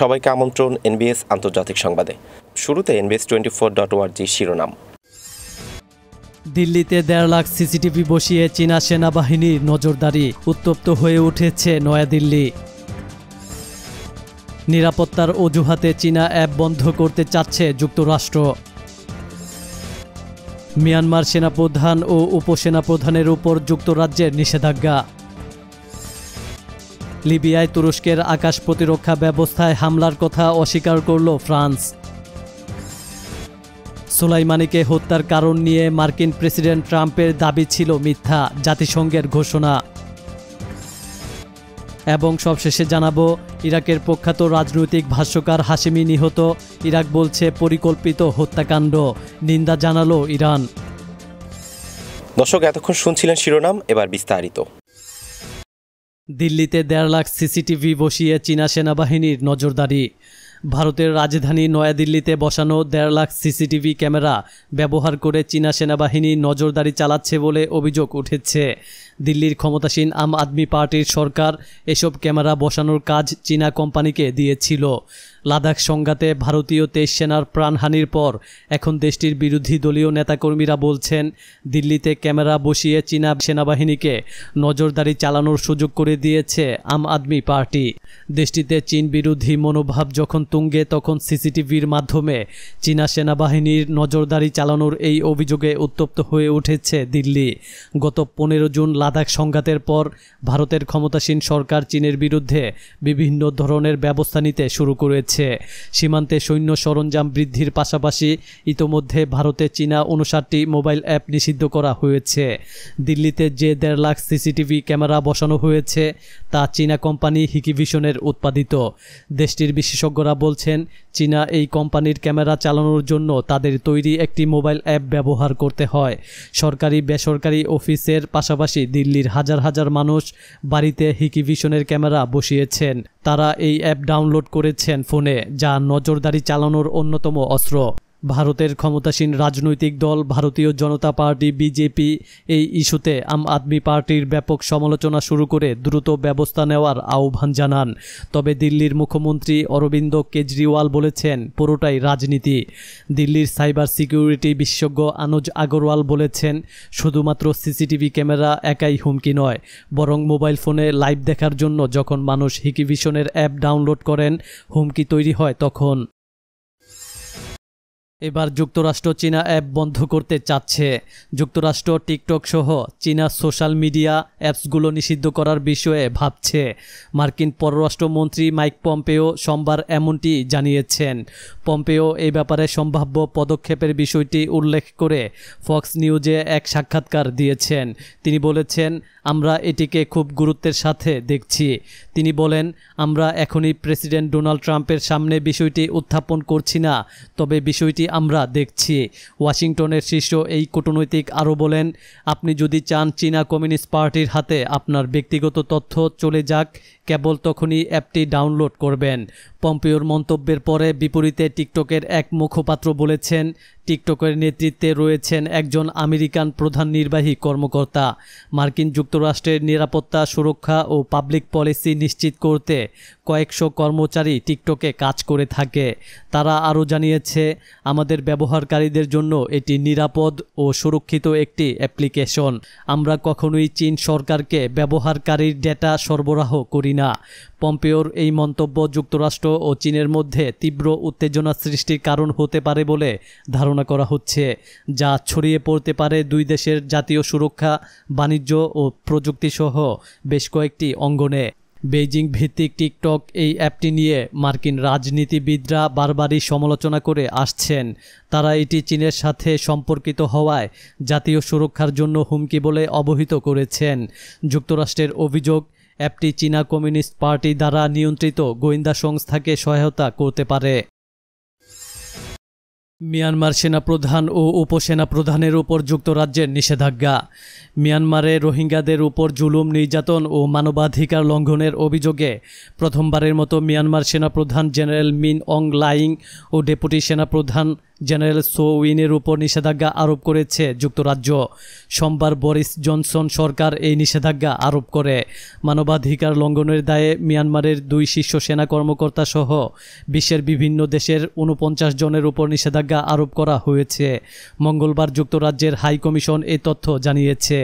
সবাইকে আমন্ত্রণ এনবিএস আন্তর্জাতিক সংবাদে শুরুতে এনবিএস টোয়েন্টি ফোর ডট ওয়ার্জি শিরোনাম দিল্লিতে দেড় লাখ সিসিটিভি বসিয়ে চীনা সেনাবাহিনীর নজরদারি উত্তপ্ত হয়ে উঠেছে নয়াদিল্লি নিরাপত্তার অজুহাতে চীনা অ্যাপ বন্ধ করতে চাচ্ছে যুক্তরাষ্ট্র মিয়ানমার সেনাপ্রধান ও উপসেনাপ্রধানের উপর যুক্তরাজ্যের নিষেধাজ্ঞা লিবিয়ায় তুরস্কের আকাশ প্রতিরক্ষা ব্যবস্থায় হামলার কথা অস্বীকার করল ফ্রান্স সুলাইমানিকে হত্যার কারণ নিয়ে মার্কিন প্রেসিডেন্ট ট্রাম্পের দাবি ছিল মিথ্যা জাতিসংঘের ঘোষণা এবং সবশেষে জানাবো ইরাকের প্রখ্যাত রাজনৈতিক ভাষ্যকার হাসিমি নিহত ইরাক বলছে পরিকল্পিত হত্যাকাণ্ড নিন্দা জানালো ইরান দর্শক এতক্ষণ শুনছিলেন শিরোনাম এবার বিস্তারিত দিল্লিতে দেড় লাখ সিসিটিভি বসিয়ে চীনা সেনাবাহিনীর নজরদারি ভারতের রাজধানী নয়াদিল্লিতে বসানো দেড় লাখ সিসিটিভি ক্যামেরা ব্যবহার করে চীনা সেনাবাহিনী নজরদারি চালাচ্ছে বলে অভিযোগ উঠেছে দিল্লির ক্ষমতাসীন আম আদমি পার্টির সরকার এসব ক্যামেরা বসানোর কাজ চীনা কোম্পানিকে দিয়েছিল লাদাখ সংঘাতে ভারতীয় তেইশ সেনার প্রাণহানির পর এখন দেশটির বিরোধী দলীয় নেতাকর্মীরা বলছেন দিল্লিতে ক্যামেরা বসিয়ে চীনা সেনাবাহিনীকে নজরদারি চালানোর সুযোগ করে দিয়েছে আম আদমি পার্টি দেশটিতে চীন বিরোধী মনোভাব যখন তুঙ্গে তখন সিসিটিভির মাধ্যমে চীনা সেনাবাহিনীর নজরদারি চালানোর এই অভিযোগে উত্তপ্ত হয়ে উঠেছে দিল্লি গত পনেরো জুন লাদাখ সংঘাতের পর ভারতের ক্ষমতাসীন সরকার চীনের বিরুদ্ধে বিভিন্ন ধরনের ব্যবস্থা নিতে শুরু করেছে হয়েছে সীমান্তে সৈন্য সরঞ্জাম বৃদ্ধির পাশাপাশি ইতোমধ্যে ভারতে চীনা অনুষাটটি মোবাইল অ্যাপ নিষিদ্ধ করা হয়েছে দিল্লিতে যে দেড় লাখ সিসিটিভি ক্যামেরা বসানো হয়েছে তা চীনা কোম্পানি হিকিভিশনের উৎপাদিত দেশটির বিশেষজ্ঞরা বলছেন চীনা এই কোম্পানির ক্যামেরা চালানোর জন্য তাদের তৈরি একটি মোবাইল অ্যাপ ব্যবহার করতে হয় সরকারি বেসরকারি অফিসের পাশাপাশি দিল্লির হাজার হাজার মানুষ বাড়িতে হিকিভিশনের ক্যামেরা বসিয়েছেন তারা এই অ্যাপ ডাউনলোড করেছেন ফোনে যা নজরদারি চালানোর অন্যতম অস্ত্র ভারতের ক্ষমতাসীন রাজনৈতিক দল ভারতীয় জনতা পার্টি বিজেপি এই ইস্যুতে আম আদমি পার্টির ব্যাপক সমালোচনা শুরু করে দ্রুত ব্যবস্থা নেওয়ার আহ্বান জানান তবে দিল্লির মুখ্যমন্ত্রী অরবিন্দ কেজরিওয়াল বলেছেন পুরোটাই রাজনীতি দিল্লির সাইবার সিকিউরিটি বিশেষজ্ঞ আনোজ আগরওয়াল বলেছেন শুধুমাত্র সিসিটিভি ক্যামেরা একাই হুমকি নয় বরং মোবাইল ফোনে লাইভ দেখার জন্য যখন মানুষ হিকিভিশনের অ্যাপ ডাউনলোড করেন হুমকি তৈরি হয় তখন এবার যুক্তরাষ্ট্র চীনা অ্যাপ বন্ধ করতে চাচ্ছে যুক্তরাষ্ট্র টিকটক সহ চীনা সোশ্যাল মিডিয়া অ্যাপসগুলো নিষিদ্ধ করার বিষয়ে ভাবছে মার্কিন পররাষ্ট্রমন্ত্রী মাইক পম্পেও সোমবার এমনটি জানিয়েছেন পম্পেও এই ব্যাপারে সম্ভাব্য পদক্ষেপের বিষয়টি উল্লেখ করে ফক্স নিউজে এক সাক্ষাৎকার দিয়েছেন তিনি বলেছেন আমরা এটিকে খুব গুরুত্বের সাথে দেখছি তিনি বলেন আমরা এখনই প্রেসিডেন্ট ডোনাল্ড ট্রাম্পের সামনে বিষয়টি উত্থাপন করছি না তবে বিষয়টি আমরা দেখছি ওয়াশিংটনের শীর্ষ এই কূটনৈতিক আরও বলেন আপনি যদি চান চীনা কমিউনিস্ট পার্টির হাতে আপনার ব্যক্তিগত তথ্য চলে যাক কেবল তখনই অ্যাপটি ডাউনলোড করবেন পম্পিওর মন্তব্যের পরে বিপরীতে টিকটকের এক মুখপাত্র বলেছেন টিকটকের নেতৃত্বে রয়েছেন একজন আমেরিকান প্রধান নির্বাহী কর্মকর্তা মার্কিন যুক্তরাষ্ট্রের নিরাপত্তা সুরক্ষা ও পাবলিক পলিসি নিশ্চিত করতে কয়েকশো কর্মচারী টিকটকে কাজ করে থাকে তারা আরও জানিয়েছে আমাদের ব্যবহারকারীদের জন্য এটি নিরাপদ ও সুরক্ষিত একটি অ্যাপ্লিকেশন আমরা কখনোই চীন সরকারকে ব্যবহারকারীর ডেটা সরবরাহ করি না পম্পেওর এই মন্তব্য যুক্তরাষ্ট্র ও চীনের মধ্যে তীব্র উত্তেজনা সৃষ্টির কারণ হতে পারে বলে ধারণা করা হচ্ছে যা ছড়িয়ে পড়তে পারে দুই দেশের জাতীয় সুরক্ষা বাণিজ্য ও প্রযুক্তিসহ বেশ কয়েকটি অঙ্গনে বেইজিং ভিত্তিক টিকটক এই অ্যাপটি নিয়ে মার্কিন রাজনীতিবিদরা বারবারই সমালোচনা করে আসছেন তারা এটি চীনের সাথে সম্পর্কিত হওয়ায় জাতীয় সুরক্ষার জন্য হুমকি বলে অবহিত করেছেন যুক্তরাষ্ট্রের অভিযোগ অ্যাপটি চীনা কমিউনিস্ট পার্টি দ্বারা নিয়ন্ত্রিত গোয়েন্দা সংস্থাকে সহায়তা করতে পারে মিয়ানমার সেনাপ্রধান ও উপসেনাপ্রধানের উপর যুক্তরাজ্যের নিষেধাজ্ঞা মিয়ানমারে রোহিঙ্গাদের উপর জুলুম নির্যাতন ও মানবাধিকার লঙ্ঘনের অভিযোগে প্রথমবারের মতো মিয়ানমার সেনাপ্রধান জেনারেল মিন অং লাইং ও ডেপুটি সেনাপ্রধান জেনারেল সোউইনের উপর নিষেধাজ্ঞা আরোপ করেছে যুক্তরাজ্য সোমবার বরিস জনসন সরকার এই নিষেধাজ্ঞা আরোপ করে মানবাধিকার লঙ্ঘনের দায়ে মিয়ানমারের দুই শীর্ষ সেনা কর্মকর্তা সহ বিশ্বের বিভিন্ন দেশের উনপঞ্চাশ জনের উপর নিষেধাজ্ঞা আরোপ করা হয়েছে মঙ্গলবার যুক্তরাজ্যের হাই কমিশন এই তথ্য জানিয়েছে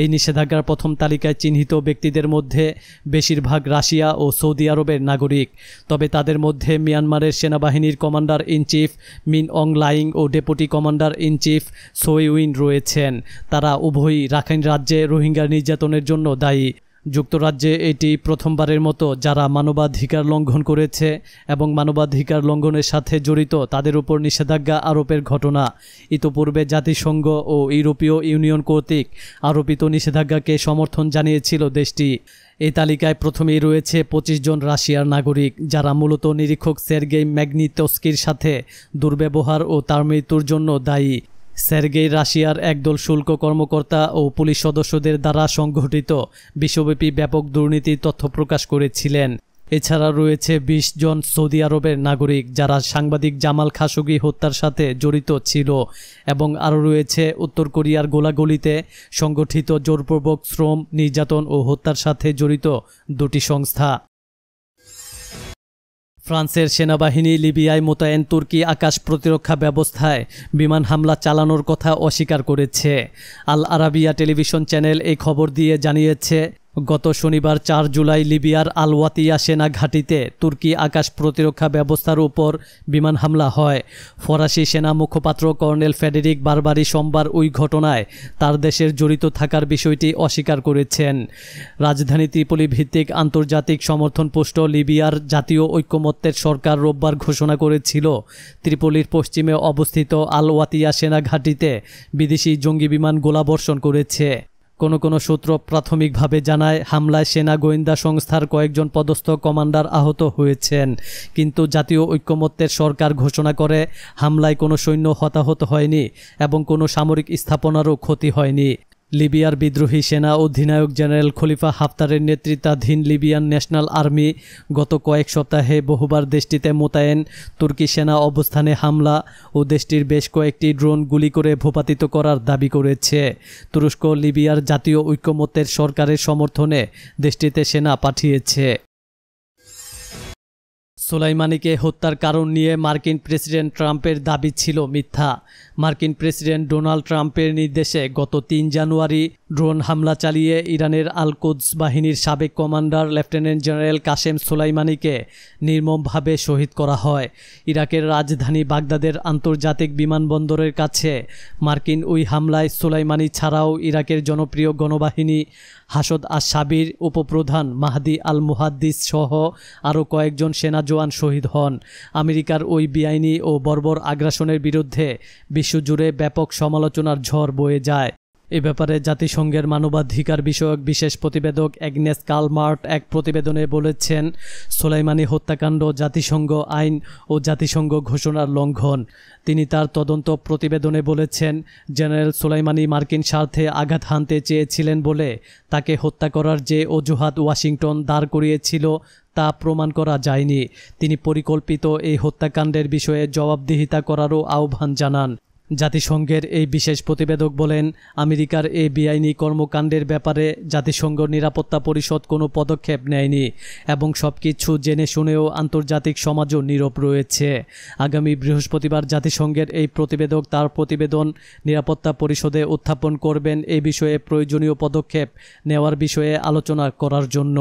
এই নিষেধাজ্ঞার প্রথম তালিকায় চিহ্নিত ব্যক্তিদের মধ্যে বেশিরভাগ রাশিয়া ও সৌদি আরবের নাগরিক তবে তাদের মধ্যে মিয়ানমারের সেনাবাহিনীর commander in chief Min Aung Hlaing ও deputy commander in chief Soe Win রয়েছেন তারা উভয়ই রাখাইন রাজ্যে রোহিঙ্গা নির্যাতনের জন্য দায়ী যুক্তরাজ্যে এটি প্রথমবারের মতো যারা মানবাধিকার লঙ্ঘন করেছে এবং মানবাধিকার লঙ্ঘনের সাথে জড়িত তাদের উপর নিষেধাজ্ঞা আরোপের ঘটনা ইতোপূর্বে জাতিসংঘ ও ইউরোপীয় ইউনিয়ন কর্তৃক আরোপিত নিষেধাজ্ঞাকে সমর্থন জানিয়েছিল দেশটি এই তালিকায় প্রথমেই রয়েছে ২৫ জন রাশিয়ার নাগরিক যারা মূলত নিরীক্ষক সের্গেই ম্যাগনিতস্কির সাথে দুর্ব্যবহার ও তার মৃত্যুর জন্য দায়ী সের্গেই রাশিয়ার একদল শুল্ক কর্মকর্তা ও পুলিশ সদস্যদের দ্বারা সংঘটিত বিশ্বব্যাপী ব্যাপক দুর্নীতির তথ্য প্রকাশ করেছিলেন এছাড়া রয়েছে ২০ জন সৌদি আরবের নাগরিক যারা সাংবাদিক জামাল খাশোগি হত্যার সাথে জড়িত ছিল এবং আরও রয়েছে উত্তর কোরিয়ার গোলাগুলিতে সংগঠিত জোরপূর্বক শ্রম নির্যাতন ও হত্যার সাথে জড়িত দুটি সংস্থা ফ্রান্সের সেনাবাহিনী লিবিয়ায় মোতায়েন তুর্কি আকাশ প্রতিরক্ষা ব্যবস্থায় বিমান হামলা চালানোর কথা অস্বীকার করেছে আল আরাবিয়া টেলিভিশন চ্যানেল এই খবর দিয়ে জানিয়েছে গত শনিবার চার জুলাই লিবিয়ার আলওয়াতিয়া সেনা ঘাটিতে তুর্কি আকাশ প্রতিরক্ষা ব্যবস্থার উপর বিমান হামলা হয় ফরাসি সেনা মুখপাত্র কর্নেল ফেডেরিক বারবারি সোমবার ওই ঘটনায় তার দেশের জড়িত থাকার বিষয়টি অস্বীকার করেছেন রাজধানী ত্রিপলি ভিত্তিক আন্তর্জাতিক সমর্থনপুষ্ট লিবিয়ার জাতীয় ঐক্যমত্যের সরকার রোববার ঘোষণা করেছিল ত্রিপলির পশ্চিমে অবস্থিত আলওয়াতিয়া সেনা ঘাটিতে বিদেশি জঙ্গি বিমান গোলাবর্ষণ করেছে কোনো কোনো সূত্র প্রাথমিকভাবে জানায় হামলায় সেনা গোয়েন্দা সংস্থার কয়েকজন পদস্থ কমান্ডার আহত হয়েছেন কিন্তু জাতীয় ঐক্যমত্যের সরকার ঘোষণা করে হামলায় কোনো সৈন্য হতাহত হয়নি এবং কোনো সামরিক স্থাপনারও ক্ষতি হয়নি লিবিয়ার বিদ্রোহী সেনা অধিনায়ক জেনারেল খলিফা হাফতারের নেতৃত্বাধীন লিবিয়ান ন্যাশনাল আর্মি গত কয়েক সপ্তাহে বহুবার দেশটিতে মোতায়েন তুর্কি সেনা অবস্থানে হামলা ও দেশটির বেশ কয়েকটি ড্রোন গুলি করে ভূপাতিত করার দাবি করেছে তুরস্ক লিবিয়ার জাতীয় ঐক্যমত্যের সরকারের সমর্থনে দেশটিতে সেনা পাঠিয়েছে সোলাইমানিকে হত্যার কারণ নিয়ে মার্কিন প্রেসিডেন্ট ট্রাম্পের দাবি ছিল মিথ্যা মার্কিন প্রেসিডেন্ট ডোনাল্ড ট্রাম্পের নির্দেশে গত তিন জানুয়ারি ড্রোন হামলা চালিয়ে ইরানের আলকুদস বাহিনীর সাবেক কমান্ডার লেফটেন্যান্ট জেনারেল কাশেম সোলাইমানিকে নির্মমভাবে শহীদ করা হয় ইরাকের রাজধানী বাগদাদের আন্তর্জাতিক বিমানবন্দরের কাছে মার্কিন ওই হামলায় সোলাইমানি ছাড়াও ইরাকের জনপ্রিয় গণবাহিনী হাসদ আশাবির উপপ্রধান মাহদি আল মুহাদ্দিস সহ আরও কয়েকজন সেনা জওয়ান শহীদ হন আমেরিকার ওই বেআইনি ও বর্বর আগ্রাসনের বিরুদ্ধে বিশ্বজুড়ে ব্যাপক সমালোচনার ঝড় বয়ে যায় এ ব্যাপারে জাতিসংঘের মানবাধিকার বিষয়ক বিশেষ প্রতিবেদক অ্যাগনেস কালমার্ট এক প্রতিবেদনে বলেছেন সোলাইমানি হত্যাকাণ্ড জাতিসংঘ আইন ও জাতিসংঘ ঘোষণার লঙ্ঘন তিনি তার তদন্ত প্রতিবেদনে বলেছেন জেনারেল সোলাইমানি মার্কিন স্বার্থে আঘাত হানতে চেয়েছিলেন বলে তাকে হত্যা করার যে অজুহাত ওয়াশিংটন দাঁড় করিয়েছিল তা প্রমাণ করা যায়নি তিনি পরিকল্পিত এই হত্যাকাণ্ডের বিষয়ে জবাবদিহিতা করারও আহ্বান জানান জাতিসংঘের এই বিশেষ প্রতিবেদক বলেন আমেরিকার এই বেআইনি কর্মকাণ্ডের ব্যাপারে জাতিসংঘ নিরাপত্তা পরিষদ কোনো পদক্ষেপ নেয়নি এবং সব কিছু জেনে শুনেও আন্তর্জাতিক সমাজও নীরব রয়েছে আগামী বৃহস্পতিবার জাতিসংঘের এই প্রতিবেদক তার প্রতিবেদন নিরাপত্তা পরিষদে উত্থাপন করবেন এই বিষয়ে প্রয়োজনীয় পদক্ষেপ নেওয়ার বিষয়ে আলোচনা করার জন্য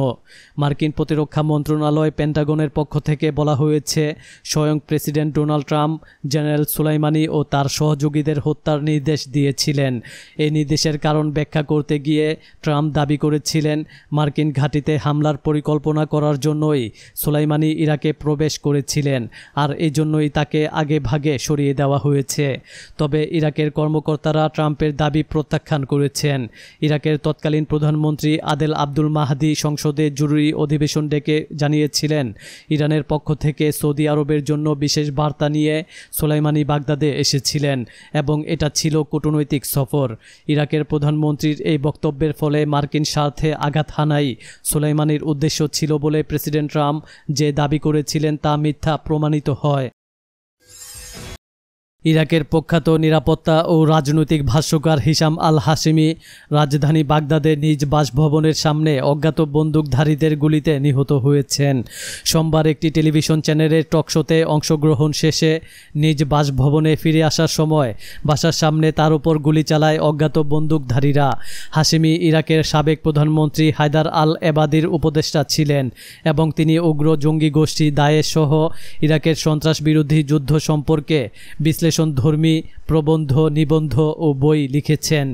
মার্কিন প্রতিরক্ষা মন্ত্রণালয় পেন্টাগনের পক্ষ থেকে বলা হয়েছে স্বয়ং president Donald Trump general Soleimani ও তার সহ সহযোগীদের হত্যার নির্দেশ দিয়েছিলেন এই নির্দেশের কারণ ব্যাখ্যা করতে গিয়ে ট্রাম্প দাবি করেছিলেন মার্কিন ঘাঁটিতে হামলার পরিকল্পনা করার জন্যই সোলাইমানি ইরাকে প্রবেশ করেছিলেন আর এই জন্যই তাকে আগে ভাগে সরিয়ে দেওয়া হয়েছে তবে ইরাকের কর্মকর্তারা ট্রাম্পের দাবি প্রত্যাখ্যান করেছেন ইরাকের তৎকালীন প্রধানমন্ত্রী আদেল আব্দুল মাহাদি সংসদে জরুরি অধিবেশন ডেকে জানিয়েছিলেন ইরানের পক্ষ থেকে সৌদি আরবের জন্য বিশেষ বার্তা নিয়ে সোলাইমানি বাগদাদে এসেছিলেন এবং এটা ছিল কূটনৈতিক সফর ইরাকের প্রধানমন্ত্রীর এই বক্তব্যের ফলে মার্কিন স্বার্থে আঘাত হানাই সোলাইমানির উদ্দেশ্য ছিল বলে প্রেসিডেন্ট ট্রাম্প যে দাবি করেছিলেন তা মিথ্যা প্রমাণিত হয় ইরাকের প্রখ্যাত নিরাপত্তা ও রাজনৈতিক ভাষ্যকার হিসাম আল হাসিমি রাজধানী বাগদাদে নিজ বাসভবনের সামনে অজ্ঞাত বন্দুকধারীদের গুলিতে নিহত হয়েছেন সোমবার একটি টেলিভিশন চ্যানেলের টকশোতে অংশগ্রহণ শেষে নিজ বাসভবনে ফিরে আসার সময় বাসার সামনে তার উপর গুলি চালায় অজ্ঞাত বন্দুকধারীরা হাসিমি ইরাকের সাবেক প্রধানমন্ত্রী হায়দার আল এবাদির উপদেষ্টা ছিলেন এবং তিনি উগ্র জঙ্গি গোষ্ঠী দায়েশ সহ ইরাকের সন্ত্রাস বিরোধী যুদ্ধ সম্পর্কে বিশ্লেষণ ধর্মী প্রবন্ধ নিবন্ধ ও বই লিখেছেন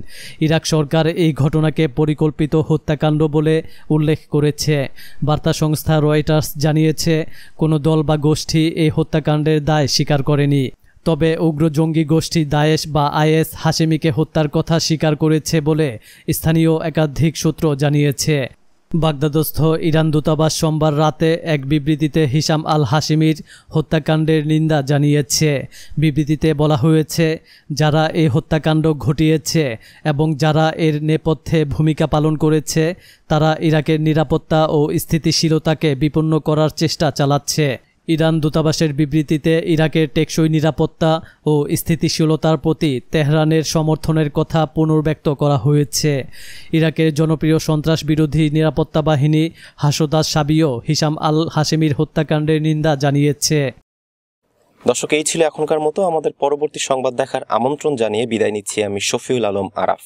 ইরাক সরকার এই ঘটনাকে পরিকল্পিত হত্যাকাণ্ড বলে উল্লেখ করেছে বার্তা সংস্থা রয়টার্স জানিয়েছে কোনো দল বা গোষ্ঠী এই হত্যাকাণ্ডের দায় স্বীকার করেনি তবে উগ্র জঙ্গি গোষ্ঠী দায়েশ বা আইএস হাশেমিকে হত্যার কথা স্বীকার করেছে বলে স্থানীয় একাধিক সূত্র জানিয়েছে বাগদাদস্থ ইরান দূতাবাস সোমবার রাতে এক বিবৃতিতে হিসাম আল হাসিমির হত্যাকাণ্ডের নিন্দা জানিয়েছে বিবৃতিতে বলা হয়েছে যারা এই হত্যাকাণ্ড ঘটিয়েছে এবং যারা এর নেপথ্যে ভূমিকা পালন করেছে তারা ইরাকের নিরাপত্তা ও স্থিতিশীলতাকে বিপন্ন করার চেষ্টা চালাচ্ছে ইরান দূতাবাসের বিবৃতিতে ইরাকের টেকসই নিরাপত্তা ও স্থিতিশীলতার প্রতি তেহরানের সমর্থনের কথা পুনর্ব্যক্ত করা হয়েছে ইরাকের জনপ্রিয় সন্ত্রাস বিরোধী নিরাপত্তা বাহিনী হাসোদাস সাবিও হিসাম আল হাসেমির হত্যাকাণ্ডের নিন্দা জানিয়েছে দর্শক এই ছিল এখনকার মতো আমাদের পরবর্তী সংবাদ দেখার আমন্ত্রণ জানিয়ে বিদায় নিচ্ছি আমি শফিউল আলম আরাফ